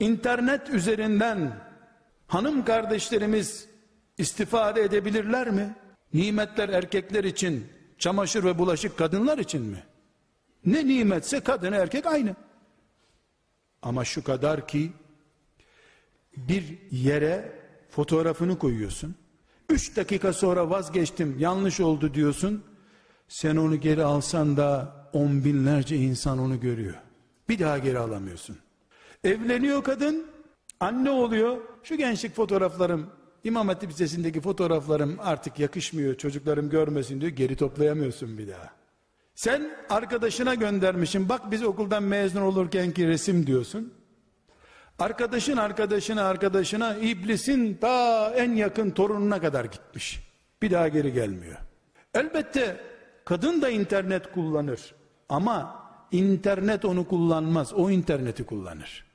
internet üzerinden hanım kardeşlerimiz istifade edebilirler mi? Nimetler erkekler için, çamaşır ve bulaşık kadınlar için mi? Ne nimetse kadın erkek aynı. Ama şu kadar ki bir yere fotoğrafını koyuyorsun. Üç dakika sonra vazgeçtim yanlış oldu diyorsun. Sen onu geri alsan da on binlerce insan onu görüyor. Bir daha geri alamıyorsun. Evleniyor kadın, anne oluyor. Şu gençlik fotoğraflarım, İmam Hatip Lisesi'ndeki fotoğraflarım artık yakışmıyor. Çocuklarım görmesin diyor. Geri toplayamıyorsun bir daha. Sen arkadaşına göndermişsin. Bak biz okuldan mezun olurken ki resim diyorsun. Arkadaşın arkadaşına arkadaşına iblisin ta en yakın torununa kadar gitmiş. Bir daha geri gelmiyor. Elbette kadın da internet kullanır. Ama internet onu kullanmaz. O interneti kullanır.